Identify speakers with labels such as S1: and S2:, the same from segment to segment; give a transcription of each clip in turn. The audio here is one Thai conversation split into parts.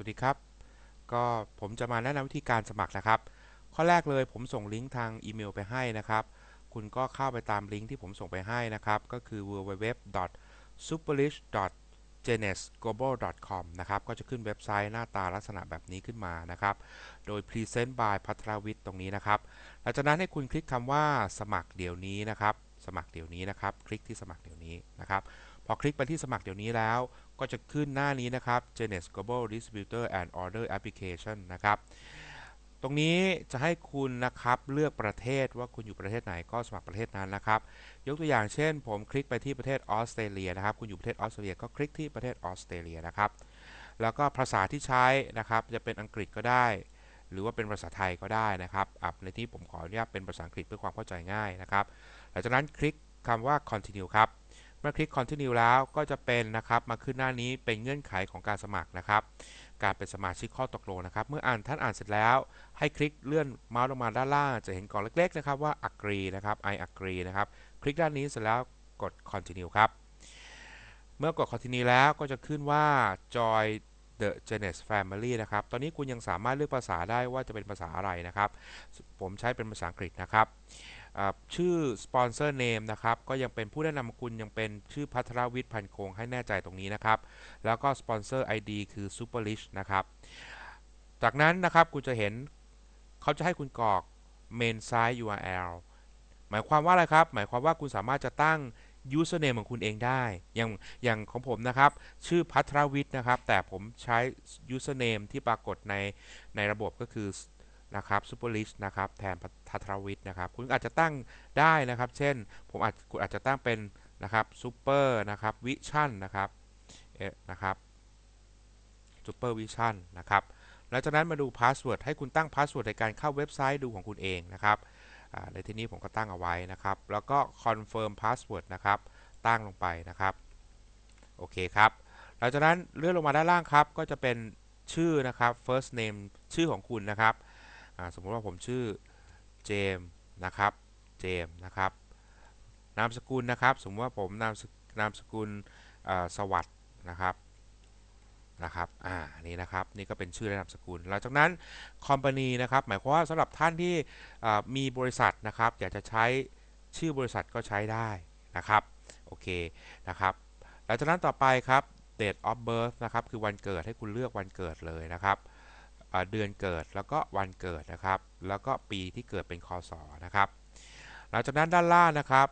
S1: วัสดีครับ ก็ผมจะมาแนะนำวิธีการสมัครนะครับ ข้อแรกเลยผมส่งลิงก์ทางอีเมลไปให้นะครับ คุณก็เข้าไปตามลิงก์ที่ผมส่งไปให้นะครับ ก็คือ w w w s u p e r l i s h g e n e s g l o b a l c o m นะครับก็จะขึ้นเว็บไซต์หน้าตาลักษณะแบบนี้ขึ้นมานะครับ โดย Present by พัทรวิทย์ตรงนี้นะครับ หลังจากนั้นให้คุณคลิกคำว่าสมัครเดี๋ยวนี้นะครับ สมัครเดี๋ยวนี้นะครับ คลิกที่สมัครเดี๋ยวนี้นะครับ พอคลิกไปที่สมัครเดี๋ยวนี้แล้วก็จะขึ้นหน้านี้นะครับ Genesis Global Distributor and Order Application นะครับ ตรงนี้จะให้คุณนะครับเลือกประเทศว่าคุณอยู่ประเทศไหนก็สมัครประเทศนั้นนะครับ ยกตัวอย่างเช่นผมคลิกไปที่ประเทศออสเตรเลียนะครับ คุณอยู่ประเทศออสเตรเลียก็คลิกที่ประเทศออสเตรเลียนะครับ แล้วก็ภาษาที่ใช้นะครับจะเป็นอังกฤษก็ได้หรือว่าเป็นภาษาไทยก็ได้นะครับ อับในที่ผมขออนุญาตเป็นภาษาอังกฤษเพื่อความเข้าใจง่ายนะครับ หลังจากนั้นคลิกคำว่า continue ครับเมื่อคลิก continue แล้วก็จะเป็นนะครับมาขึ้นหน้านี้เป็นเงื่อนไขของการสมัครนะครับ การเป็นสมาชิกข้อตกลงนะครับ เมื่ออ่านท่านอ่านเสร็จแล้ว ให้คลิกเลื่อนเมาส์ลงมาด้านล่างจะเห็นกล่องเล็กๆนะครับว่า agree นะครับ I agree นะครับคลิกด้านนี้เสร็จแล้วกด continue ครับ เมื่อกด continue แล้วก็จะขึ้นว่า join The g e n e s Family นะครับตอนนี้คุณยังสามารถเลือกภาษาได้ว่าจะเป็นภาษาอะไรนะครับ ผมใช้เป็นภาษาอังกฤษนะครับชื่อสปอนเซอร์เนมนะครับก็ยังเป็นผู้แนะนำคุณยังเป็นชื่อพัทรวิทย์พันโคงให้แน่ใจตรงนี้นะครับ แล้วก็สปอนเซอร์ ID คือ Super Rich นะครับจากนั้นนะครับคุณจะเห็นเขาจะให้คุณกรอก main site URL หมายความว่าอะไรครับ หมายความว่าคุณสามารถจะตั้ง username ของคุณเองได้อย่างอย่างของผมนะครับ ชื่อพัทรวิทย์นะครับ แต่ผมใช้ username ที่ปรากฏในในระบบก็คือนะครับซูเปอร์ลิสต์นะครับแทนพัทรวิทย์นะครับ คุณอาจจะตั้งได้นะครับ เช่นผมอาจคุณอาจจะตั้งเป็นนะครับซูเปอร์นะครับวิชั่นนะครับเอ๊ะนะครับซูเปอร์วิชั่นนะครับหลังจากนั้นมาดูพาสเวิร์ดให้คุณตั้งพาสเวิร์ดในการเข้าเว็บไซต์ดูของคุณเองนะครับในที่นี้ผมก็ตั้งเอาไว้นะครับ แล้วก็คอนเฟิร์มพาสเวิร์ดนะครับ ตั้งลงไปนะครับโอเคครับหลังจากนั้นเลื่อนลงมาด้านล่างครับ ก็จะเป็นชื่อนะครับ first name ชื่อของคุณนะครับสมมติว่าผมชื่อเจมนะครับ เจมนะครับ นามสกุลนะครับ สมมติว่าผมนามนามสกุลสวัสดนะครับนะครับ อ่านี่นะครับ นี่ก็เป็นชื่อและนามสกุล หลังจากนั้นคอมพานีนะครับหมายความว่าสำหรับท่านที่มีบริษัทนะครับอยากจะใช้ชื่อบริษัทก็ใช้ได้นะครับโอเคนะครับ หลังจากนั้นต่อไปครับ date of birth นะครับ คือวันเกิดให้คุณเลือกวันเกิดเลยนะครับเดือนเกิดแล้วก็วันเกิดนะครับ แล้วก็ปีที่เกิดเป็นคศนะครับหลังจากนั้นด้านล่างนะครับ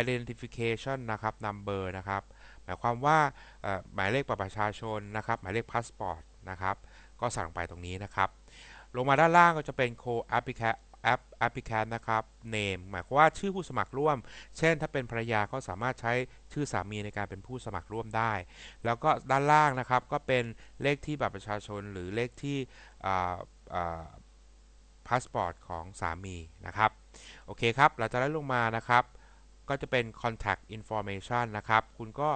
S1: identification นะครับ number นะครับหมายความว่าหมายเลขประประชาชนนะครับหมายเลขพาสปอร์ตนะครับ ก็สั่งไปตรงนี้นะครับ ลงมาด้านล่างก็จะเป็น co แอปอปพลิเคชันะครับเนมหมายความว่าชื่อผู้สมัครร่วม เช่น ถ้าเป็นภรรยาก็สามารถใช้ชื่อสามีในการเป็นผู้สมัครร่วมได้ แล้วก็ด้านล่างนะครับ ก็เป็นเลขที่บัตรประชาชนหรือเลขที่พาสปอร์ตของสามีนะครับ โอเคครับ เราจะได้ลงมานะครับ ก็จะเป็น contact information นะครับ คุณก็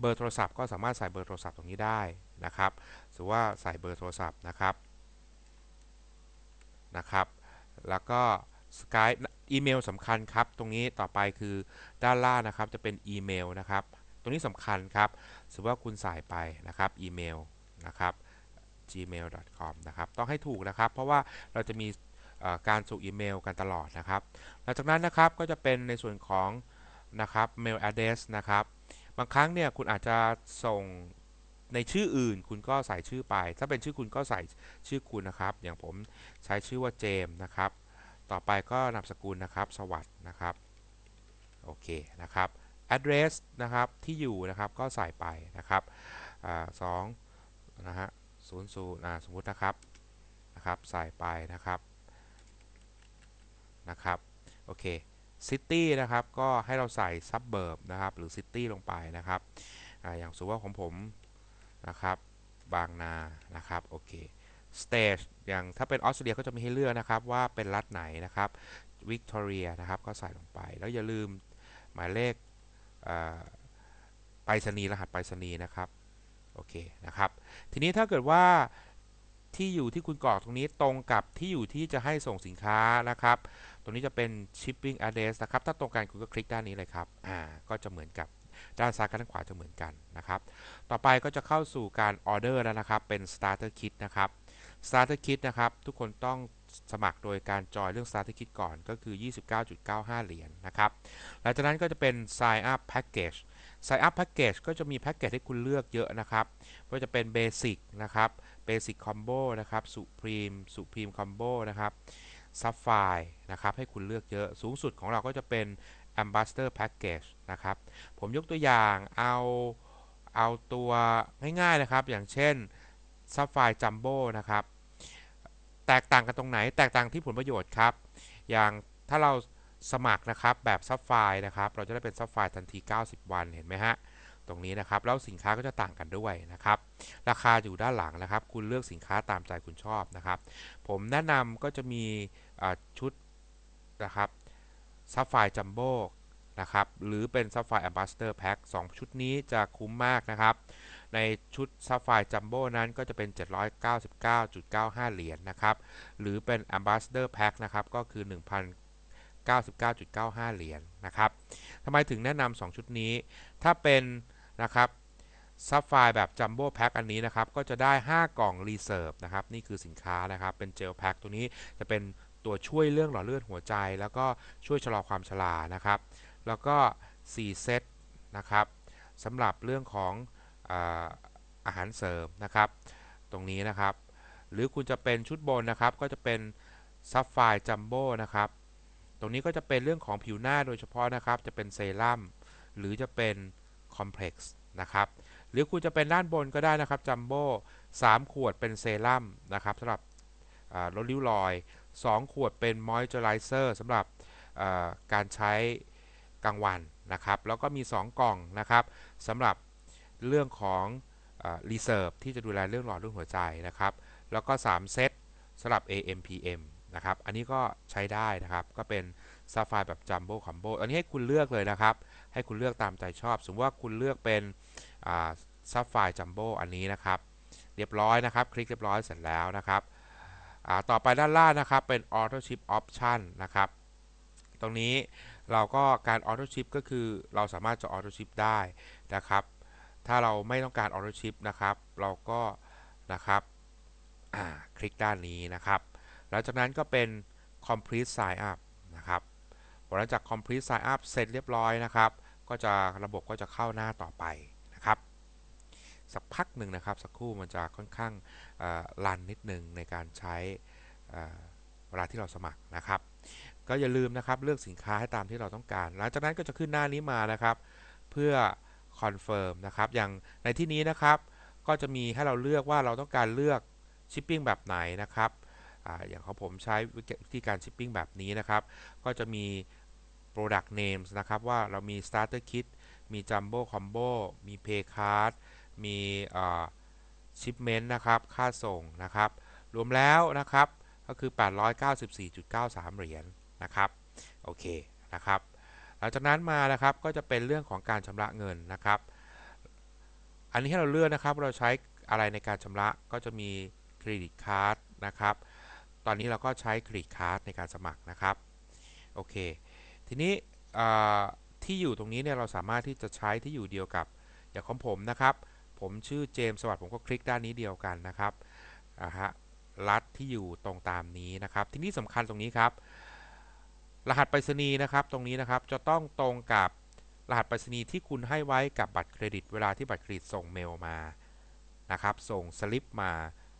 S1: เบอร์โทรศัพท์ก็สามารถใส่เบอร์โทรศัพท์ตรงนี้ได้นะครับหรือว่าใส่เบอร์โทรศัพท์นะครับ นะครับแล้วก็ Skype อีเมลสำคัญครับตรงนี้ต่อไปคือด้านล่างนะครับ จะเป็นอีเมลนะครับตรงนี้สำคัญครับสมมติว่าคุณใส่ไปนะครับอีเมลนะครับ gmail.com นะครับต้องให้ถูกนะครับ เพราะว่าเราจะมีการส่งอีเมลกันตลอดนะครับ หลังจากนั้นนะครับก็จะเป็นในส่วนของนะครับ mail address นะครับบางครั้งเนี่ยคุณอาจจะส่งในชื่ออื่นคุณก็ใส่ชื่อไป ถ้าเป็นชื่อคุณก็ใส่ชื่อคุณนะครับอย่างผมใช้ชื่อว่าเจมนะครับ ต่อไปก็นามสกุลนะครับสวัสดนะครับโอเคนะครับ address นะครับที่อยู่นะครับก็ใส่ไปนะครับสองนะฮะศูนย์ศูนย์สมมตินะครับนะครับใส่ไปนะครับนะครับโอเคซิตี้นะครับก็ให้เราใส่ซับเบิร์นะครับหรือซิตี้ลงไปนะครับออย่างสมมติว่าของผมนะครับ บางนานะครับ โอเคสเตทอย่างถ้าเป็นออสเตรเลียก็จะมีให้เลือกนะครับว่าเป็นรัฐไหนนะครับวิกตอเรียนะครับก็ใส่ลงไป แล้วอย่าลืมหมายเลขไปรษณีย์รหัสไปรษณีย์นะครับโอเคนะครับ ทีนี้ถ้าเกิดว่าที่อยู่ที่คุณกรอกตรงนี้ตรงกับที่อยู่ที่จะให้ส่งสินค้านะครับ ตรงนี้จะเป็น shipping address นะครับ ถ้าตรงกันคุณก็คลิกด้านนี้เลยครับอ่าก็จะเหมือนกับด้านซ้ายกับด้านขวาจะเหมือนกันนะครับ ต่อไปก็จะเข้าสู่การออเดอร์แล้วนะครับ เป็น starter kit นะครับ starter kit นะครับทุกคนต้องสมัครโดยการจอยเรื่อง starter kit ก่อนก็คือ 29.95 เหรียญนนะครับ หลังจากนั้นก็จะเป็น sign up package sign up package ก็จะมีแพ็กเกจให้คุณเลือกเยอะนะครับ ก็จะเป็น basic นะครับ basic combo นะครับ supreme supreme combo นะครับ ซับไฟนะครับให้คุณเลือกเยอะ สูงสุดของเราก็จะเป็น Ambassador Package นะครับ ผมยกตัวอย่างเอาเอาตัวง่ายๆนะครับ อย่างเช่น s a p p h i r e Jumbo นะครับ แตกต่างกันตรงไหนแตกต่างที่ผลประโยชน์ครับ อย่างถ้าเราสมัครนะครับ แบบซับไฟล์นะครับ เราจะได้เป็นซับไฟล์ทันที 90 วัน เห็นไหมฮะตรงนี้นะครับแล้วสินค้าก็จะต่างกันด้วยนะครับ ราคาอยู่ด้านหลังนะครับ คุณเลือกสินค้าตามใจคุณชอบนะครับ ผมแนะนำก็จะมีชุดนะครับซัฟไฟจัมโบ้ นะครับ หรือเป็นซัฟไฟแอมบาสเตอร์ แพ็คสชุดนี้จะคุ้มมากนะครับ ในชุดซัฟไฟจัมโบ้นั้นก็จะเป็น 799.95 เหรียญนนะครับ หรือเป็นแอมบาสเตอร์ แพ็ค นะครับ ก็คือ 1,000 99.95 เหรียญนนะครับทำไมถึงแนะนำ2ชุดนี้ ถ้าเป็น นะครับ ซัฟไฟแบบ จัมโบ้แพ็ค อันนี้นะครับ ก็จะได้ 5 กล่อง รีเซิร์ฟนะครับ นี่คือสินค้านะครับ เป็นเจลแพ็คตัวนี้ จะเป็นตัวช่วยเรื่องหลอดเลือดหัวใจแล้วก็ช่วยชะลอความชรา นะครับ แล้วก็4เซต นะครับ สำหรับเรื่องของอาอาหารเสริมนะครับ ตรงนี้นะครับ หรือคุณจะเป็นชุดบนนะครับ ก็จะเป็นซับไฟจัมโบ้ นะครับ ตรงนี้ก็จะเป็นเรื่องของผิวหน้าโดยเฉพาะนะครับ จะเป็นเซรั่ม หรือจะเป็นคอมเพล็กซ์ นะครับ หรือคุณจะเป็นด้านบนก็ได้นะครับ จัมโบ้สขวดเป็นเซรั่มนะครับสำหรับลดริ้วรอย2 ขวดเป็นมอยเจอไรเซอร์สำหรับการใช้กลางวันนะครับ แล้วก็มี 2 กล่องนะครับสำหรับเรื่องของรีเซิร์ฟที่จะดูแลเรื่องหลอดเรื่องหัวใจนะครับ แล้วก็3เซตสำหรับ AMPM นะครับ อันนี้ก็ใช้ได้นะครับ ก็เป็นซาฟายแบบจัมโบ้คัมโบ อันนี้ให้คุณเลือกเลยนะครับ ให้คุณเลือกตามใจชอบ สมมติว่าคุณเลือกเป็นซาฟายจัมโบ้ อันนี้นะครับ เรียบร้อยนะครับ คลิกเรียบร้อยเสร็จแล้วนะครับต่อไปด้านล่างนะครับเป็น Auto Ship Option นะครับ ตรงนี้เราก็การ Auto Ship ก็คือเราสามารถจะ Auto Ship ได้นะครับ ถ้าเราไม่ต้องการ Auto Ship นะครับเราก็นะครับคลิกด้านนี้นะครับหลังจากนั้นก็เป็น Complete Sign Up นะครับหลังจาก Complete Sign Up เสร็จเรียบร้อยนะครับ ก็จะระบบก็จะเข้าหน้าต่อไปสักพักหนึ่งนะครับ สักครู่มันจะค่อนข้างลันนิดหนึ่งในการใช้เวลาที่เราสมัครนะครับก็อย่าลืมนะครับเลือกสินค้าให้ตามที่เราต้องการ หลังจากนั้นก็จะขึ้นหน้านี้มานะครับ เพื่อคอนเฟิร์มนะครับอย่างในที่นี้นะครับ ก็จะมีให้เราเลือกว่าเราต้องการเลือกชิปปิ้งแบบไหนนะครับอย่างของผมใช้วิธีการชิปปิ้งแบบนี้นะครับ ก็จะมี product names นะครับว่าเรามี starter kit มี jumbo combo มี pay card มีชิปเมนต์นะครับ ค่า ส่งนะครับ รวมแล้วนะครับ ก็คือ894.93 เหรียญนนะครับ โอเคนะครับ หลังจากนั้นมานะครับ ก็จะเป็นเรื่องของการชำระเงินนะครับ อันนี้ให้เราเลือกนะครับเราใช้อะไรในการชำระ ก็จะมีเครดิตการ์ดนะครับ ตอนนี้เราก็ใช้เครดิตการ์ดในการสมัครนะครับ โอเค ทีนี้ที่อยู่ตรงนี้เนี่ย เราสามารถที่จะใช้ที่อยู่เดียวกับอย่างของผมนะครับผมชื่อเจมส์สวัสดิ์ผมก็คลิกด้านนี้เดียวกันนะครับนาฮะรัฐที่อยู่ตรงตามนี้นะครับ ที่นี่สำคัญตรงนี้ครับ รหัสไปรษณีย์นะครับตรงนี้นะครับจะต้องตรงกับรหัสไปรษณีย์ที่คุณให้ไว้กับบัตรเครดิต เวลาที่บัตรเครดิตส่งเมลมา นะครับ ส่งสลิปมา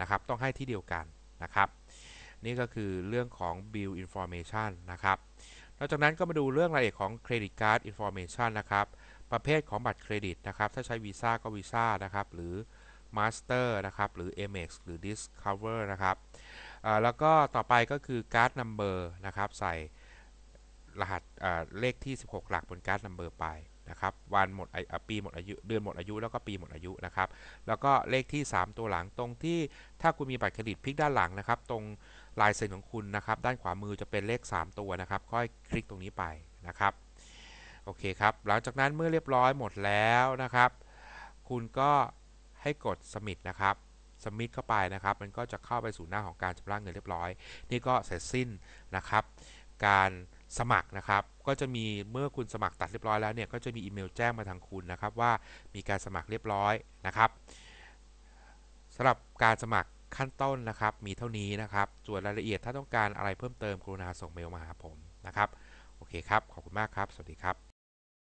S1: นะครับ ต้องให้ที่เดียวกันนะครับ นี่ก็คือเรื่องของ bill information นะครับนอกจากนั้นก็มาดูเรื่องรายละเอียดของ credit card information นะครับประเภทของบัตรเครดิตนะครับถ้าใช้วีซ่าก็วีซ่านะครับหรือ Master นะครับหรือ Amex หรือ Discover นะครับแล้วก็ต่อไปก็คือการ์ดนัมเบอร์นะครับ ใส่รหัสเลขที่ 16 หลักบนการ์ดนัมเบอร์ไปนะครับ วันหมดปีหมดอายุเดือนหมดอายุแล้วก็ปีหมดอายุนะครับ แล้วก็เลขที่ 3 ตัวหลังตรงที่ถ้าคุณมีบัตรเครดิตพลิกด้านหลังนะครับ ตรงลายเซ็นของคุณนะครับ ด้านขวามือจะเป็นเลข 3 ตัวนะครับ ค่อยคลิกตรงนี้ไปนะครับโอเคครับ หลังจากนั้นเมื่อเรียบร้อยหมดแล้วนะครับ คุณก็ให้กดสมิธนะครับ สมิธเข้าไปนะครับ มันก็จะเข้าไปสู่หน้าของการชำระเงินเรียบร้อย นี่ก็เสร็จสิ้นนะครับ การสมัครนะครับ ก็จะมีเมื่อคุณสมัครตัดเรียบร้อยแล้วเนี่ย ก็จะมีอีเมลแจ้งมาทางคุณนะครับว่ามีการสมัครเรียบร้อยนะครับสำหรับการสมัครขั้นต้นนะครับ มีเท่านี้นะครับ ส่วนรายละเอียดถ้าต้องการอะไรเพิ่มเติมกรุณาส่งเมลมาหาผมนะครับ โอเคครับ ขอบคุณมากครับ สวัสดีครับ